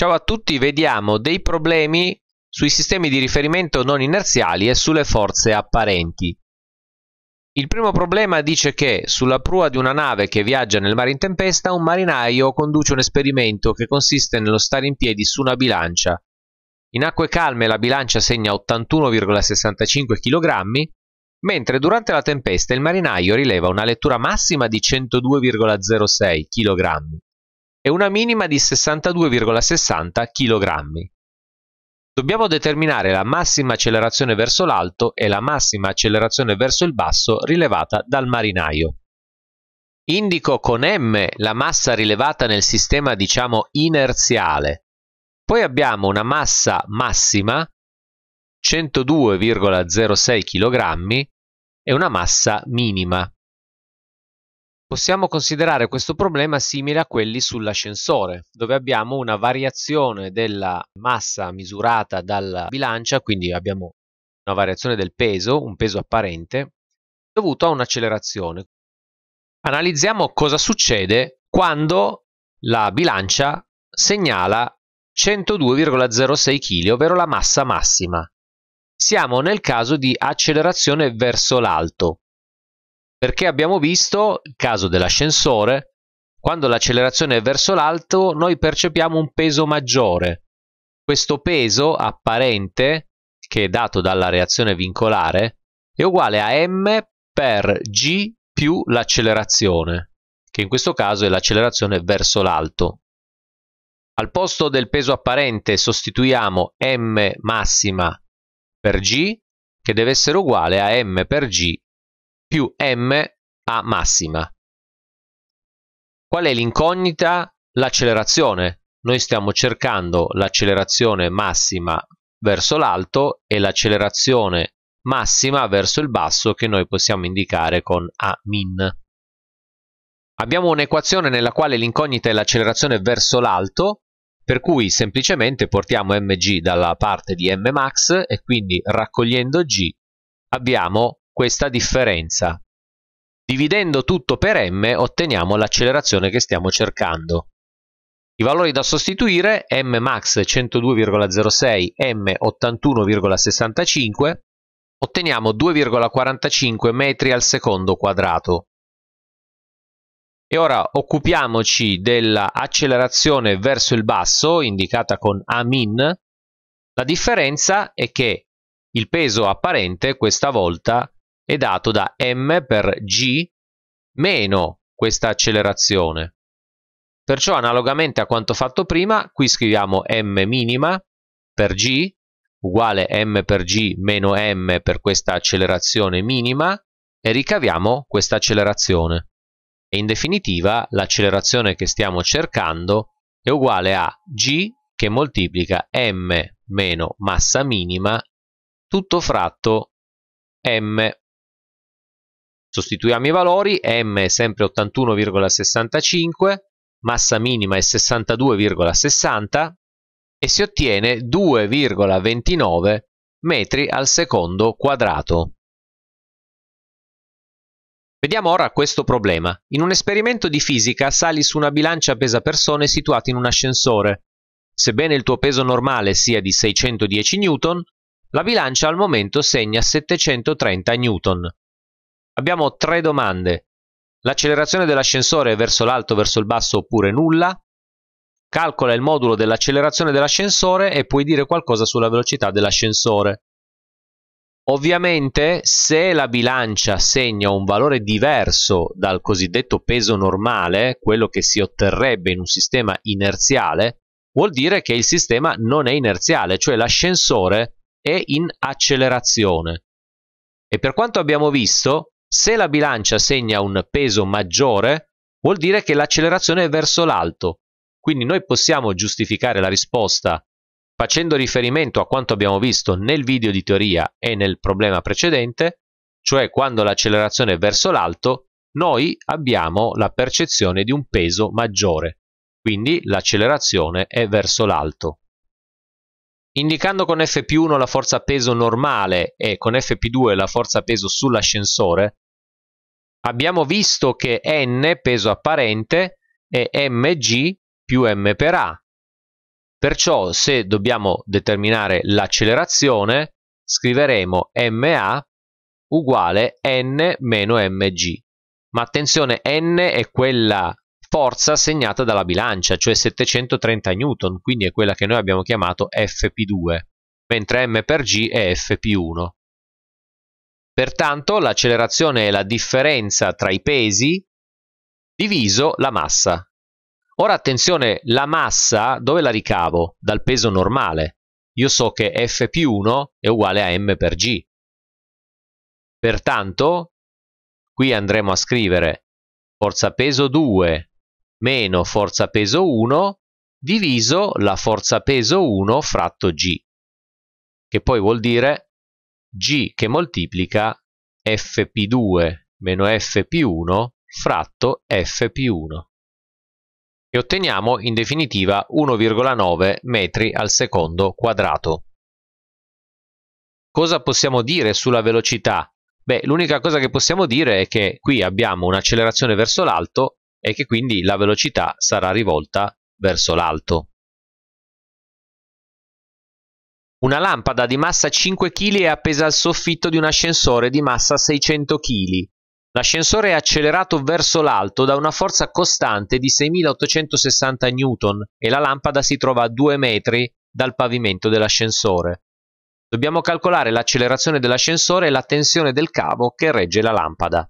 Ciao a tutti, vediamo dei problemi sui sistemi di riferimento non inerziali e sulle forze apparenti. Il primo problema dice che sulla prua di una nave che viaggia nel mare in tempesta un marinaio conduce un esperimento che consiste nello stare in piedi su una bilancia. In acque calme la bilancia segna 81,65 kg, mentre durante la tempesta il marinaio rileva una lettura massima di 102,06 kg e una minima di 62,60 kg. Dobbiamo determinare la massima accelerazione verso l'alto e la massima accelerazione verso il basso rilevata dal marinaio. Indico con M la massa rilevata nel sistema diciamo inerziale. Poi abbiamo una massa massima 102,06 kg e una massa minima Possiamo considerare questo problema simile a quelli sull'ascensore, dove abbiamo una variazione della massa misurata dalla bilancia, quindi abbiamo una variazione del peso, un peso apparente, dovuto a un'accelerazione. Analizziamo cosa succede quando la bilancia segnala 102,06 kg, ovvero la massa massima. Siamo nel caso di accelerazione verso l'alto, perché abbiamo visto il caso dell'ascensore, quando l'accelerazione è verso l'alto noi percepiamo un peso maggiore. Questo peso apparente, che è dato dalla reazione vincolare, è uguale a m per g più l'accelerazione, che in questo caso è l'accelerazione verso l'alto. Al posto del peso apparente sostituiamo m massima per g, che deve essere uguale a m per g più m a massima. Qual è l'incognita? L'accelerazione. Noi stiamo cercando l'accelerazione massima verso l'alto e l'accelerazione massima verso il basso che noi possiamo indicare con a min. Abbiamo un'equazione nella quale l'incognita è l'accelerazione verso l'alto, per cui semplicemente portiamo mg dalla parte di m max e quindi raccogliendo g abbiamo questa differenza. Dividendo tutto per m otteniamo l'accelerazione che stiamo cercando. I valori da sostituire m max 102,06 m 81,65 otteniamo 2,45 metri al secondo quadrato. E ora occupiamoci dell'accelerazione verso il basso, indicata con A min. La differenza è che il peso apparente questa volta è dato da m per g meno questa accelerazione. Perciò analogamente a quanto fatto prima, qui scriviamo m minima per g uguale m per g meno m per questa accelerazione minima e ricaviamo questa accelerazione. E in definitiva l'accelerazione che stiamo cercando è uguale a g che moltiplica m meno massa minima tutto fratto m Sostituiamo i valori, m è sempre 81,65, massa minima è 62,60 e si ottiene 2,29 metri al secondo quadrato. Vediamo ora questo problema. In un esperimento di fisica sali su una bilancia pesa persone situata in un ascensore. Sebbene il tuo peso normale sia di 610 N, la bilancia al momento segna 730 N. Abbiamo tre domande. L'accelerazione dell'ascensore verso l'alto, verso il basso oppure nulla? Calcola il modulo dell'accelerazione dell'ascensore e puoi dire qualcosa sulla velocità dell'ascensore. Ovviamente se la bilancia segna un valore diverso dal cosiddetto peso normale, quello che si otterrebbe in un sistema inerziale, vuol dire che il sistema non è inerziale, cioè l'ascensore è in accelerazione. E per quanto abbiamo visto, se la bilancia segna un peso maggiore, vuol dire che l'accelerazione è verso l'alto. Quindi noi possiamo giustificare la risposta facendo riferimento a quanto abbiamo visto nel video di teoria e nel problema precedente, cioè quando l'accelerazione è verso l'alto, noi abbiamo la percezione di un peso maggiore, quindi l'accelerazione è verso l'alto. Indicando con Fp1 la forza peso normale e con Fp2 la forza peso sull'ascensore, abbiamo visto che n peso apparente è mg più m per a. Perciò se dobbiamo determinare l'accelerazione, scriveremo ma uguale n meno mg. Ma attenzione, n è quella forza segnata dalla bilancia, cioè 730 N, quindi è quella che noi abbiamo chiamato Fp2, mentre m per g è Fp1. Pertanto l'accelerazione è la differenza tra i pesi diviso la massa. Ora attenzione, la massa dove la ricavo? Dal peso normale. Io so che fp 1 è uguale a m per g. Pertanto, qui andremo a scrivere forza peso 2 meno forza peso 1 diviso la forza peso 1 fratto G, che poi vuol dire G che moltiplica Fp2 meno Fp1 fratto Fp1 e otteniamo in definitiva 1,9 metri al secondo quadrato. Cosa possiamo dire sulla velocità? Beh, l'unica cosa che possiamo dire è che qui abbiamo un'accelerazione verso l'alto e che quindi la velocità sarà rivolta verso l'alto. Una lampada di massa 5 kg è appesa al soffitto di un ascensore di massa 600 kg. L'ascensore è accelerato verso l'alto da una forza costante di 6860 N e la lampada si trova a 2 metri dal pavimento dell'ascensore. Dobbiamo calcolare l'accelerazione dell'ascensore e la tensione del cavo che regge la lampada.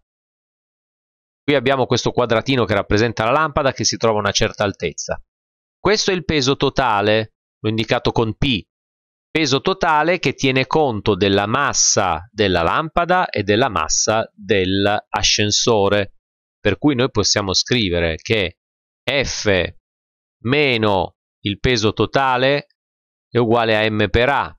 Qui abbiamo questo quadratino che rappresenta la lampada che si trova a una certa altezza. Questo è il peso totale, l'ho indicato con P, peso totale che tiene conto della massa della lampada e della massa dell'ascensore. Per cui noi possiamo scrivere che F meno il peso totale è uguale a m per a.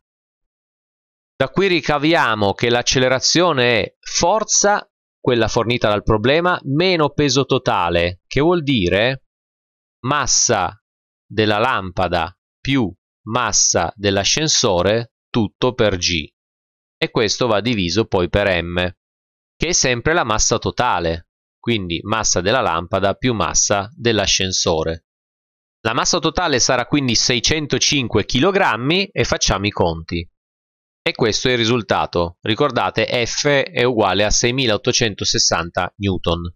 Da qui ricaviamo che l'accelerazione è forza quella fornita dal problema, meno peso totale, che vuol dire massa della lampada più massa dell'ascensore, tutto per G. E questo va diviso poi per M, che è sempre la massa totale, quindi massa della lampada più massa dell'ascensore. La massa totale sarà quindi 605 kg e facciamo i conti. E questo è il risultato. Ricordate F è uguale a 6860 N.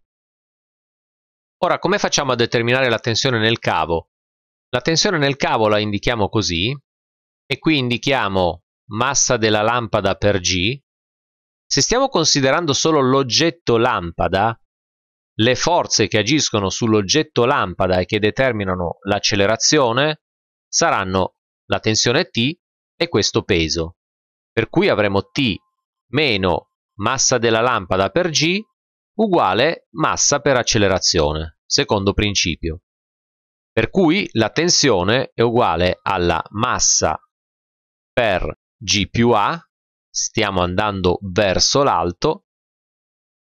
Ora come facciamo a determinare la tensione nel cavo? La tensione nel cavo la indichiamo così e qui indichiamo massa della lampada per G. Se stiamo considerando solo l'oggetto lampada, le forze che agiscono sull'oggetto lampada e che determinano l'accelerazione saranno la tensione T e questo peso. Per cui avremo T meno massa della lampada per G uguale massa per accelerazione, secondo principio. Per cui la tensione è uguale alla massa per G più A, stiamo andando verso l'alto,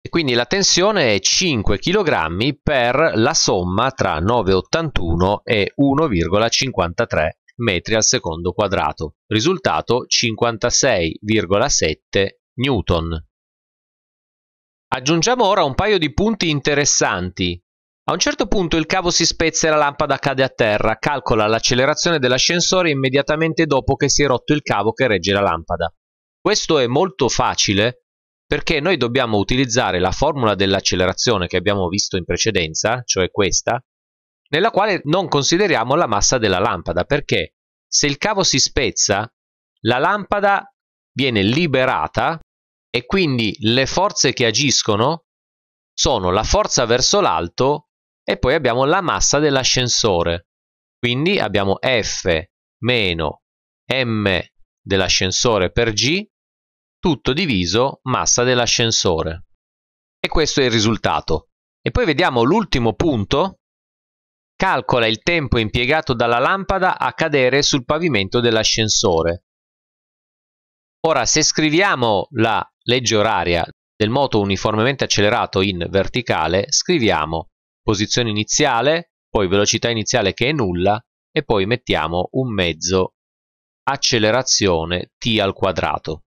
e quindi la tensione è 5 kg per la somma tra 9,81 e 1,53 metri al secondo quadrato, risultato 56,7 newton. Aggiungiamo ora un paio di punti interessanti. A un certo punto il cavo si spezza e la lampada cade a terra, calcola l'accelerazione dell'ascensore immediatamente dopo che si è rotto il cavo che regge la lampada. Questo è molto facile perché noi dobbiamo utilizzare la formula dell'accelerazione che abbiamo visto in precedenza, cioè questa, nella quale non consideriamo la massa della lampada, perché se il cavo si spezza, la lampada viene liberata e quindi le forze che agiscono sono la forza verso l'alto e poi abbiamo la massa dell'ascensore. Quindi abbiamo F meno M dell'ascensore per G, tutto diviso massa dell'ascensore. E questo è il risultato. E poi vediamo l'ultimo punto calcola il tempo impiegato dalla lampada a cadere sul pavimento dell'ascensore. Ora, se scriviamo la legge oraria del moto uniformemente accelerato in verticale, scriviamo posizione iniziale, poi velocità iniziale che è nulla e poi mettiamo un mezzo accelerazione t al quadrato.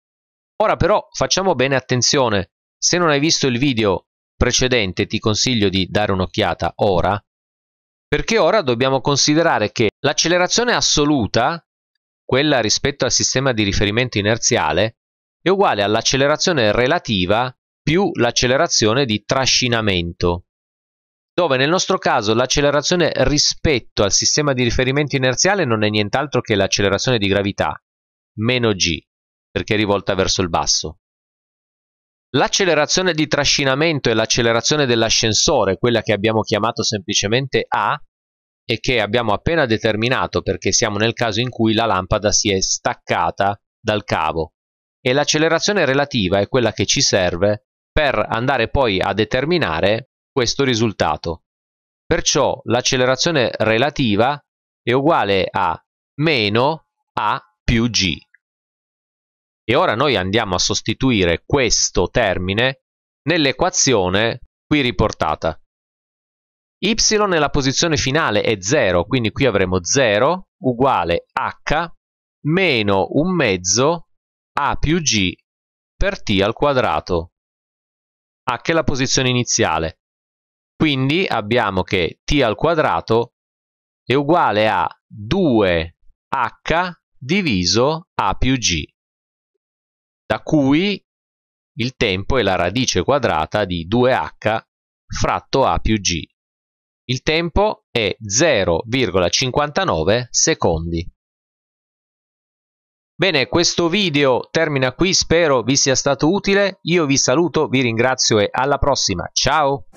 Ora però facciamo bene attenzione, se non hai visto il video precedente ti consiglio di dare un'occhiata ora perché ora dobbiamo considerare che l'accelerazione assoluta, quella rispetto al sistema di riferimento inerziale, è uguale all'accelerazione relativa più l'accelerazione di trascinamento, dove nel nostro caso l'accelerazione rispetto al sistema di riferimento inerziale non è nient'altro che l'accelerazione di gravità, meno g, perché è rivolta verso il basso. L'accelerazione di trascinamento e l'accelerazione dell'ascensore, quella che abbiamo chiamato semplicemente A e che abbiamo appena determinato perché siamo nel caso in cui la lampada si è staccata dal cavo. E l'accelerazione relativa è quella che ci serve per andare poi a determinare questo risultato. Perciò l'accelerazione relativa è uguale a meno A più G. E ora noi andiamo a sostituire questo termine nell'equazione qui riportata. y nella posizione finale è 0, quindi qui avremo 0 uguale h meno un mezzo a più g per t al quadrato. h è la posizione iniziale. Quindi abbiamo che t al quadrato è uguale a 2h diviso a più g da cui il tempo è la radice quadrata di 2h fratto a più g. Il tempo è 0,59 secondi. Bene, questo video termina qui, spero vi sia stato utile, io vi saluto, vi ringrazio e alla prossima, ciao!